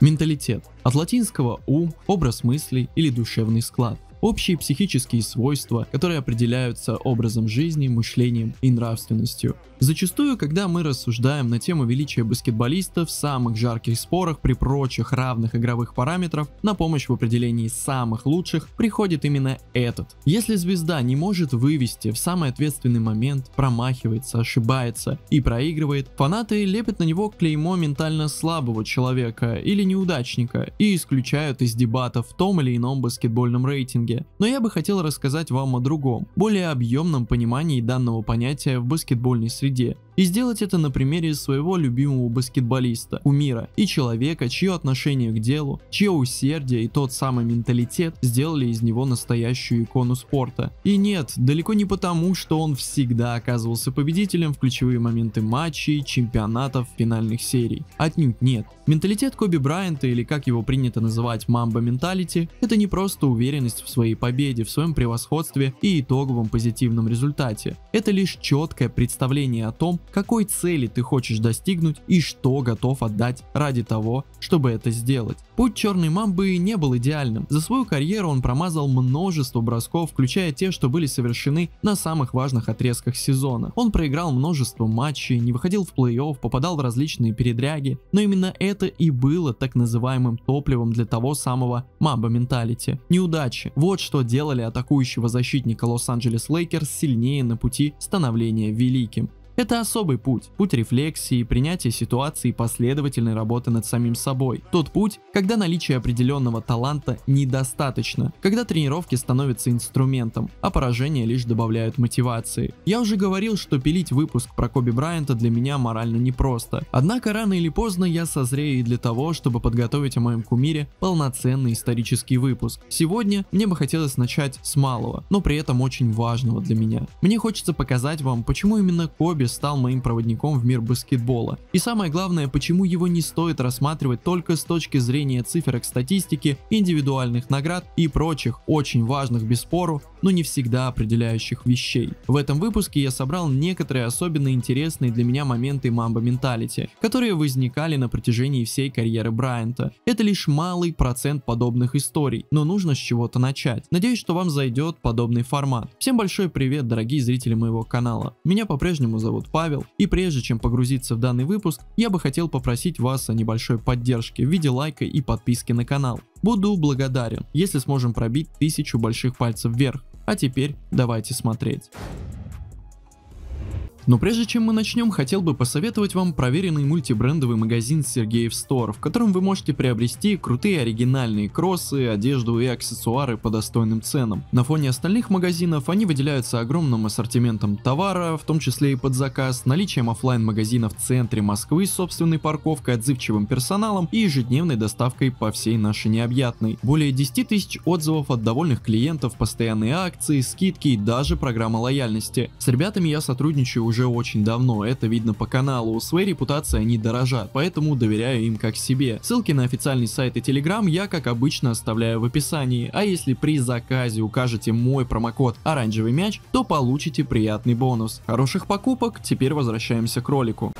Менталитет. От латинского «ум» – образ мыслей или душевный склад. Общие психические свойства, которые определяются образом жизни, мышлением и нравственностью. Зачастую, когда мы рассуждаем на тему величия баскетболиста в самых жарких спорах при прочих равных игровых параметров, на помощь в определении самых лучших приходит именно этот. Если звезда не может вывести в самый ответственный момент, промахивается, ошибается и проигрывает, фанаты лепят на него клеймо ментально слабого человека или неудачника и исключают из дебатов в том или ином баскетбольном рейтинге. Но я бы хотел рассказать вам о другом, более объемном понимании данного понятия в баскетбольной среде среде. И сделать это на примере своего любимого баскетболиста, кумира и человека, чье отношение к делу, чье усердие и тот самый менталитет сделали из него настоящую икону спорта. И нет, далеко не потому, что он всегда оказывался победителем в ключевые моменты матчей, чемпионатов, финальных серий. Отнюдь нет. Менталитет Коби Брайанта, или как его принято называть мамба менталити, это не просто уверенность в своей победе, в своем превосходстве и итоговом позитивном результате. Это лишь четкое представление о том, какой цели ты хочешь достигнуть и что готов отдать ради того, чтобы это сделать. Путь черной мамбы не был идеальным. За свою карьеру он промазал множество бросков, включая те, что были совершены на самых важных отрезках сезона. Он проиграл множество матчей, не выходил в плей-офф, попадал в различные передряги, но именно это и было так называемым топливом для того самого мамба менталити. Неудачи. Вот что делали атакующего защитника Лос-Анджелес Лейкерс сильнее на пути становления великим. Это особый путь, путь рефлексии, принятия ситуации и последовательной работы над самим собой. Тот путь, когда наличие определенного таланта недостаточно, когда тренировки становятся инструментом, а поражения лишь добавляют мотивации. Я уже говорил, что пилить выпуск про Коби Брайанта для меня морально непросто. Однако рано или поздно я созрею и для того, чтобы подготовить о моем кумире полноценный исторический выпуск. Сегодня мне бы хотелось начать с малого, но при этом очень важного для меня. Мне хочется показать вам, почему именно Коби стал моим проводником в мир баскетбола. И самое главное, почему его не стоит рассматривать только с точки зрения циферок статистики, индивидуальных наград и прочих очень важных без но не всегда определяющих вещей. В этом выпуске я собрал некоторые особенно интересные для меня моменты мамба менталити, которые возникали на протяжении всей карьеры Брайанта. Это лишь малый процент подобных историй, но нужно с чего-то начать. Надеюсь, что вам зайдет подобный формат. Всем большой привет, дорогие зрители моего канала. Меня по-прежнему зовут зовут Павел. И прежде чем погрузиться в данный выпуск, я бы хотел попросить вас о небольшой поддержке в виде лайка и подписки на канал. Буду благодарен, если сможем пробить тысячу больших пальцев вверх. А теперь давайте смотреть. Но прежде чем мы начнем, хотел бы посоветовать вам проверенный мультибрендовый магазин Сергеев Store, в котором вы можете приобрести крутые оригинальные кроссы, одежду и аксессуары по достойным ценам. На фоне остальных магазинов они выделяются огромным ассортиментом товара, в том числе и под заказ, наличием офлайн магазина в центре Москвы с собственной парковкой, отзывчивым персоналом и ежедневной доставкой по всей нашей необъятной. Более 10 тысяч отзывов от довольных клиентов, постоянные акции, скидки и даже программа лояльности. С ребятами я сотрудничаю уже уже очень давно, это видно по каналу. Своей репутацией они дорожат, поэтому доверяю им как себе. Ссылки на официальный сайт и телеграм я, как обычно, оставляю в описании. А если при заказе укажете мой промокод «Оранжевый мяч», то получите приятный бонус. Хороших покупок, теперь возвращаемся к ролику.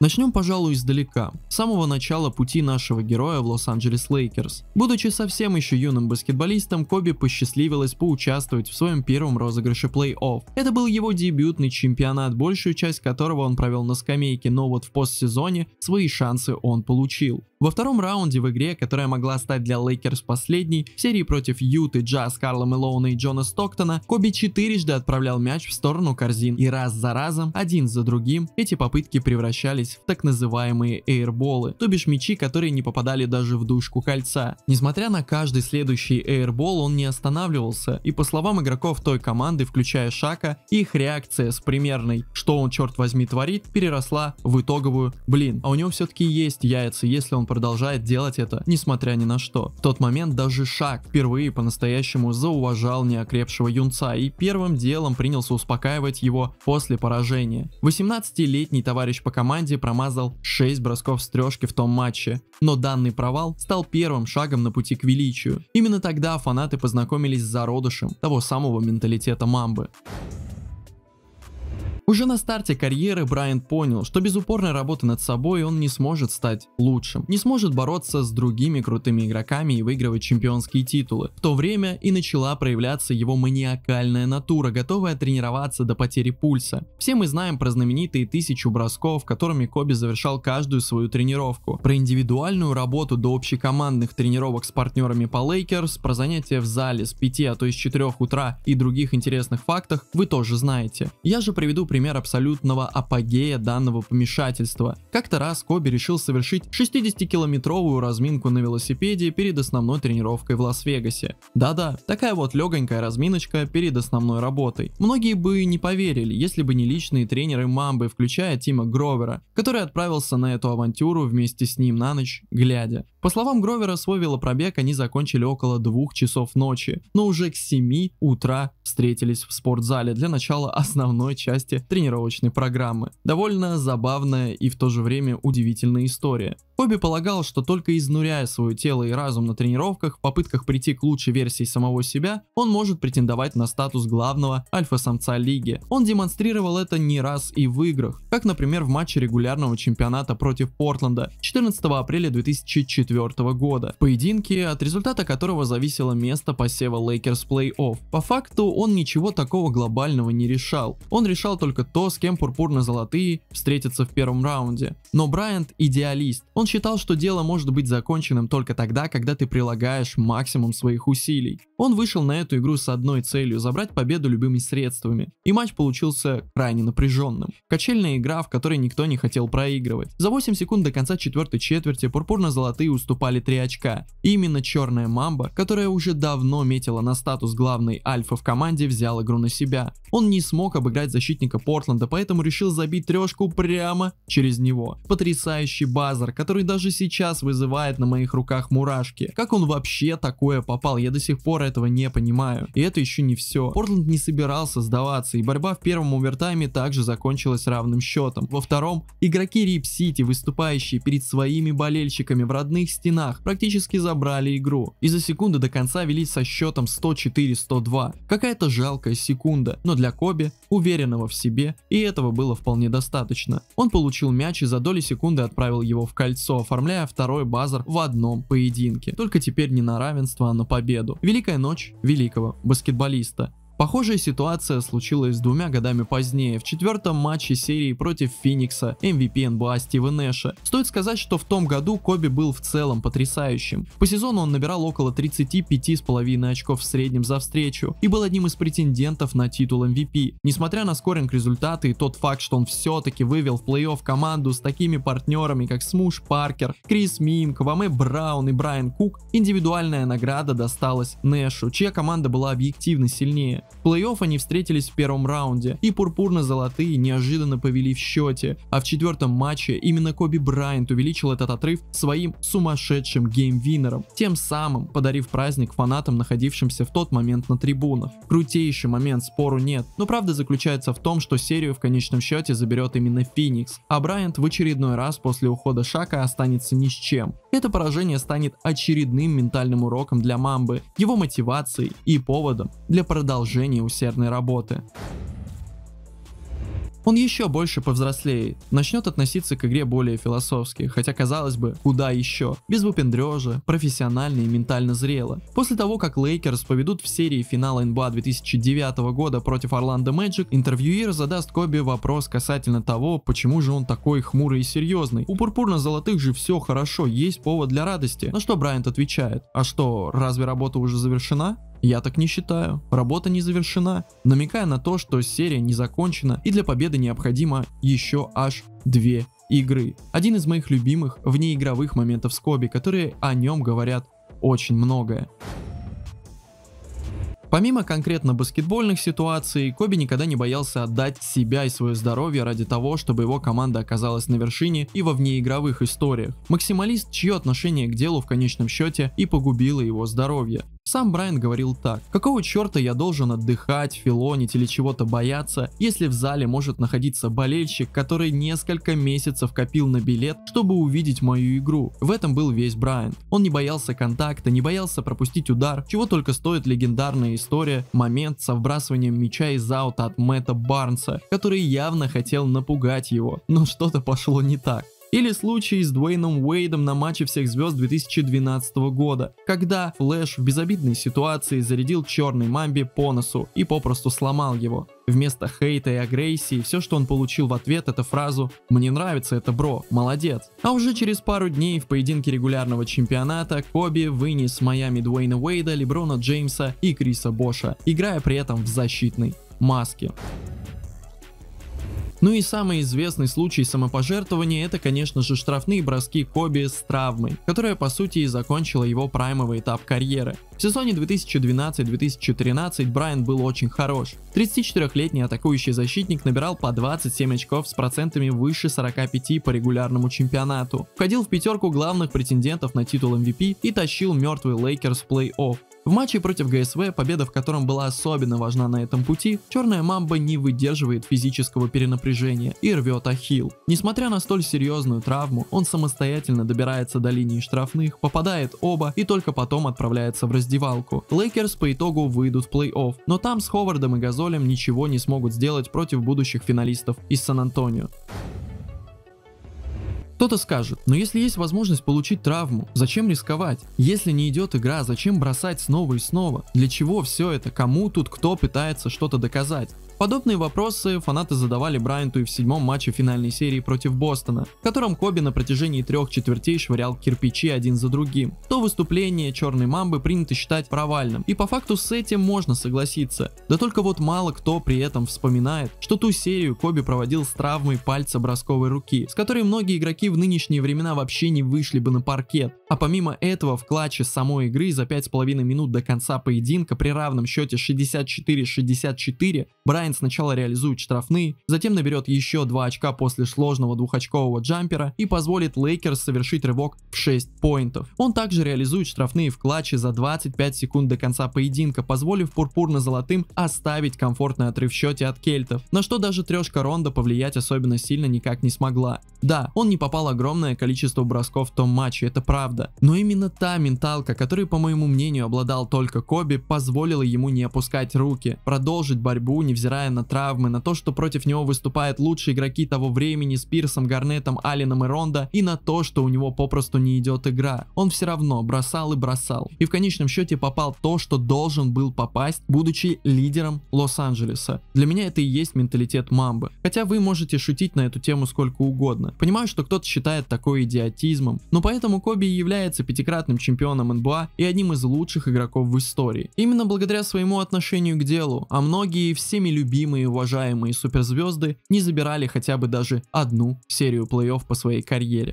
Начнем, пожалуй, издалека, с самого начала пути нашего героя в Лос-Анджелес Лейкерс. Будучи совсем еще юным баскетболистом, Коби посчастливилось поучаствовать в своем первом розыгрыше плей-офф. Это был его дебютный чемпионат, большую часть которого он провел на скамейке, но вот в постсезоне свои шансы он получил. Во втором раунде в игре, которая могла стать для Лейкерс последней, в серии против Юты, Джаз, Карла Мелоуна и Джона Стоктона, Коби четырежды отправлял мяч в сторону корзин и раз за разом, один за другим, эти попытки превращались превращались в так называемые эйрболы, то бишь мячи, которые не попадали даже в дужку кольца. Несмотря на каждый следующий эйрбол, он не останавливался, и по словам игроков той команды, включая Шака, их реакция с примерной «что он черт возьми творит» переросла в итоговую «блин, а у него все-таки есть яйца, если он продолжает делать это, несмотря ни на что». В тот момент даже Шак впервые по-настоящему зауважал неокрепшего юнца и первым делом принялся успокаивать его после поражения. 18-летний товарищ по команде Федди промазал 6 бросков с трешки в том матче, но данный провал стал первым шагом на пути к величию. Именно тогда фанаты познакомились с зародышем того самого менталитета мамбы. Уже на старте карьеры Брайан понял, что без упорной работы над собой он не сможет стать лучшим, не сможет бороться с другими крутыми игроками и выигрывать чемпионские титулы. В то время и начала проявляться его маниакальная натура, готовая тренироваться до потери пульса. Все мы знаем про знаменитые тысячу бросков, которыми Коби завершал каждую свою тренировку, про индивидуальную работу до общекомандных тренировок с партнерами по Лейкерс, про занятия в зале с 5, а то и с 4 утра и других интересных фактах вы тоже знаете. Я же приведу пример абсолютного апогея данного помешательства. Как-то раз Коби решил совершить 60-километровую разминку на велосипеде перед основной тренировкой в Лас-Вегасе. Да-да, такая вот легонькая разминочка перед основной работой. Многие бы не поверили, если бы не личные тренеры Мамбы, включая Тима Гровера, который отправился на эту авантюру вместе с ним на ночь, глядя. По словам Гровера, свой велопробег они закончили около двух часов ночи, но уже к 7 утра встретились в спортзале для начала основной части тренировочной программы. Довольно забавная и в то же время удивительная история. Коби полагал, что только изнуряя свое тело и разум на тренировках, в попытках прийти к лучшей версии самого себя, он может претендовать на статус главного альфа-самца лиги. Он демонстрировал это не раз и в играх, как, например, в матче регулярного чемпионата против Портленда 14 апреля 2004 года, в поединке, от результата которого зависело место посева Лейкерс плей-офф. По факту он ничего такого глобального не решал, он решал только только то, с кем пурпурно-золотые встретятся в первом раунде. Но Брайант идеалист. Он считал, что дело может быть законченным только тогда, когда ты прилагаешь максимум своих усилий. Он вышел на эту игру с одной целью – забрать победу любыми средствами. И матч получился крайне напряженным. Качельная игра, в которой никто не хотел проигрывать. За 8 секунд до конца четвертой четверти пурпурно-золотые уступали 3 очка. И именно черная мамба, которая уже давно метила на статус главной альфа в команде, взял игру на себя. Он не смог обыграть защитника Портленда, поэтому решил забить трешку прямо через него. Потрясающий базар, который даже сейчас вызывает на моих руках мурашки. Как он вообще такое попал, я до сих пор этого не понимаю. И это еще не все. Портленд не собирался сдаваться, и борьба в первом овертайме также закончилась равным счетом. Во втором, игроки Рип Сити, выступающие перед своими болельщиками в родных стенах, практически забрали игру. И за секунду до конца вели со счетом 104-102. Какая-то жалкая секунда, но для Коби, уверенного в себе, себе, и этого было вполне достаточно. Он получил мяч и за доли секунды отправил его в кольцо, оформляя второй базар в одном поединке. Только теперь не на равенство, а на победу. Великая ночь великого баскетболиста. Похожая ситуация случилась двумя годами позднее, в четвертом матче серии против Феникса, MVP НБА Стива Нэша. Стоит сказать, что в том году Коби был в целом потрясающим. По сезону он набирал около 35,5 очков в среднем за встречу и был одним из претендентов на титул MVP. Несмотря на скоринг результаты и тот факт, что он все-таки вывел в плей-офф команду с такими партнерами, как Смуш Паркер, Крис Мим, Кваме Браун и Брайан Кук, индивидуальная награда досталась Нэшу, чья команда была объективно сильнее. В плей-офф они встретились в первом раунде, и пурпурно-золотые неожиданно повели в счете, а в четвертом матче именно Коби Брайант увеличил этот отрыв своим сумасшедшим геймвинером, тем самым подарив праздник фанатам, находившимся в тот момент на трибунах. Крутейший момент, спору нет, но правда заключается в том, что серию в конечном счете заберет именно Феникс, а Брайант в очередной раз после ухода Шака останется ни с чем. Это поражение станет очередным ментальным уроком для Мамбы, его мотивацией и поводом для продолжения напряжения усердной работы. Он еще больше повзрослеет, начнет относиться к игре более философски, хотя казалось бы, куда еще, без выпендрежа, профессионально и ментально зрело. После того, как Лейкерс поведут в серии финала НБА 2009 года против Орландо Мэджик, интервьюер задаст Коби вопрос касательно того, почему же он такой хмурый и серьезный. У пурпурно-золотых же все хорошо, есть повод для радости. На что Брайант отвечает, а что, разве работа уже завершена? Я так не считаю. Работа не завершена, намекая на то, что серия не закончена и для победы необходимо еще аж две игры. Один из моих любимых внеигровых моментов Скоби, которые о нем говорят очень многое. Помимо конкретно баскетбольных ситуаций, Коби никогда не боялся отдать себя и свое здоровье ради того, чтобы его команда оказалась на вершине и во внеигровых историях. Максималист, чье отношение к делу в конечном счете и погубило его здоровье. Сам Брайан говорил так. Какого черта я должен отдыхать, филонить или чего-то бояться, если в зале может находиться болельщик, который несколько месяцев копил на билет, чтобы увидеть мою игру. В этом был весь Брайан. Он не боялся контакта, не боялся пропустить удар, чего только стоит легендарные интересная история, момент со вбрасыванием мяча из аута от Мэтта Барнса, который явно хотел напугать его, но что-то пошло не так. Или случай с Дуэйном Уэйдом на матче всех звезд 2012 года, когда Флэш в безобидной ситуации зарядил черный Мамби по носу и попросту сломал его. Вместо хейта и агрессии, все, что он получил в ответ, это фразу «Мне нравится это, бро, молодец». А уже через пару дней в поединке регулярного чемпионата Коби вынес Майами Дуэйна Уэйда, Леброна Джеймса и Криса Боша, играя при этом в защитной маске. Ну и самый известный случай самопожертвования это, конечно же, штрафные броски Коби с травмой, которая по сути и закончила его праймовый этап карьеры. В сезоне 2012-2013 Брайан был очень хорош. 34-летний атакующий защитник набирал по 27 очков с процентами выше 45 по регулярному чемпионату, входил в пятерку главных претендентов на титул MVP эм и тащил мертвый Лейкерс в плей-офф. В матче против ГСВ, победа в котором была особенно важна на этом пути, черная мамба не выдерживает физического перенапряжения и рвет ахилл. Несмотря на столь серьезную травму, он самостоятельно добирается до линии штрафных, попадает оба и только потом отправляется в раздевалку. Лейкерс по итогу выйдут в плей-офф, но там с Ховардом и Газолем ничего не смогут сделать против будущих финалистов из Сан-Антонио. Кто-то скажет, но если есть возможность получить травму, зачем рисковать? Если не идет игра, зачем бросать снова и снова? Для чего все это? Кому тут кто пытается что-то доказать? Подобные вопросы фанаты задавали Брайанту и в седьмом матче финальной серии против Бостона, в котором Коби на протяжении трех четвертей швырял кирпичи один за другим. То выступление черной мамбы принято считать провальным, и по факту с этим можно согласиться. Да только вот мало кто при этом вспоминает, что ту серию Коби проводил с травмой пальца бросковой руки, с которой многие игроки в нынешние времена вообще не вышли бы на паркет. А помимо этого в клатче самой игры за 5,5 минут до конца поединка при равном счете 64-64 Брайан Райан сначала реализует штрафные, затем наберет еще 2 очка после сложного двухочкового джампера и позволит Лейкерс совершить рывок в 6 поинтов. Он также реализует штрафные в клатче за 25 секунд до конца поединка, позволив пурпурно-золотым оставить комфортный отрыв в счете от кельтов, на что даже трешка Ронда повлиять особенно сильно никак не смогла. Да, он не попал огромное количество бросков в том матче, это правда, но именно та менталка, которой, по моему мнению, обладал только Коби, позволила ему не опускать руки, продолжить борьбу, невзирая невзирая на травмы, на то, что против него выступают лучшие игроки того времени с Пирсом, Гарнетом, Алином и Рондо, и на то, что у него попросту не идет игра. Он все равно бросал и бросал. И в конечном счете попал то, что должен был попасть, будучи лидером Лос-Анджелеса. Для меня это и есть менталитет Мамбы. Хотя вы можете шутить на эту тему сколько угодно. Понимаю, что кто-то считает такое идиотизмом, но поэтому Коби является пятикратным чемпионом НБА и одним из лучших игроков в истории. Именно благодаря своему отношению к делу, а многие всеми любимые любимые и уважаемые суперзвезды не забирали хотя бы даже одну серию плей-офф по своей карьере.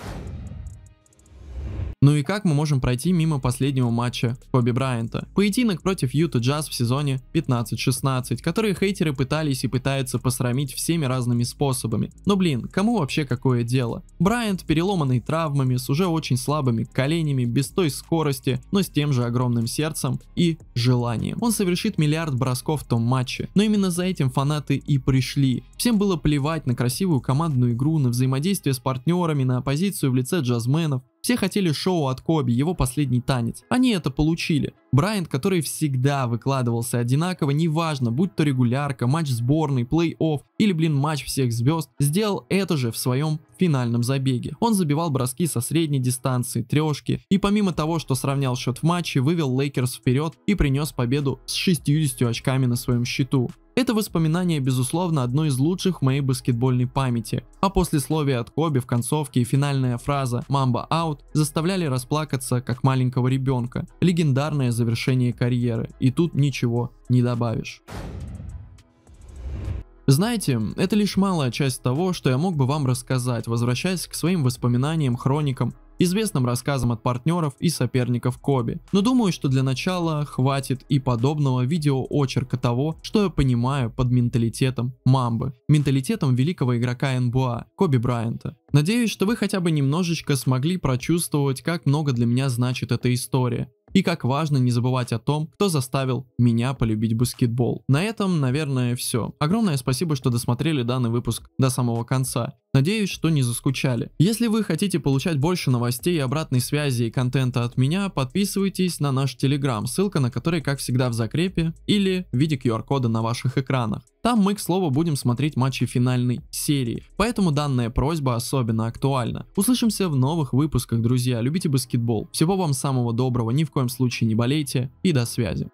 Ну и как мы можем пройти мимо последнего матча Коби Брайанта? Поединок против Юта Джаз в сезоне 15-16, который хейтеры пытались и пытаются посрамить всеми разными способами. Но блин, кому вообще какое дело? Брайант, переломанный травмами, с уже очень слабыми коленями, без той скорости, но с тем же огромным сердцем и желанием. Он совершит миллиард бросков в том матче. Но именно за этим фанаты и пришли. Всем было плевать на красивую командную игру, на взаимодействие с партнерами, на оппозицию в лице джазменов. Все хотели шоу от Коби, его последний танец. Они это получили. Брайант, который всегда выкладывался одинаково, неважно, будь то регулярка, матч сборный, плей-офф или, блин, матч всех звезд, сделал это же в своем финальном забеге. Он забивал броски со средней дистанции, трешки, и помимо того, что сравнял счет в матче, вывел Лейкерс вперед и принес победу с 60 очками на своем счету. Это воспоминание, безусловно, одно из лучших в моей баскетбольной памяти, а после послесловие от Коби в концовке и финальная фраза «Мамба аут» заставляли расплакаться, как маленького ребенка. Легендарное завершение карьеры, и тут ничего не добавишь. Знаете, это лишь малая часть того, что я мог бы вам рассказать, возвращаясь к своим воспоминаниям, хроникам известным рассказам от партнеров и соперников Коби. Но думаю, что для начала хватит и подобного видеоочерка того, что я понимаю под менталитетом Мамбы, менталитетом великого игрока НБА Коби Брайанта. Надеюсь, что вы хотя бы немножечко смогли прочувствовать, как много для меня значит эта история. И как важно не забывать о том, кто заставил меня полюбить баскетбол. На этом, наверное, все. Огромное спасибо, что досмотрели данный выпуск до самого конца. Надеюсь, что не заскучали. Если вы хотите получать больше новостей, обратной связи и контента от меня, подписывайтесь на наш Телеграм, ссылка на который, как всегда, в закрепе или в виде QR-кода на ваших экранах. Там мы, к слову, будем смотреть матчи финальной серии, поэтому данная просьба особенно актуальна. Услышимся в новых выпусках, друзья, любите баскетбол. Всего вам самого доброго, ни в коем случае не болейте и до связи.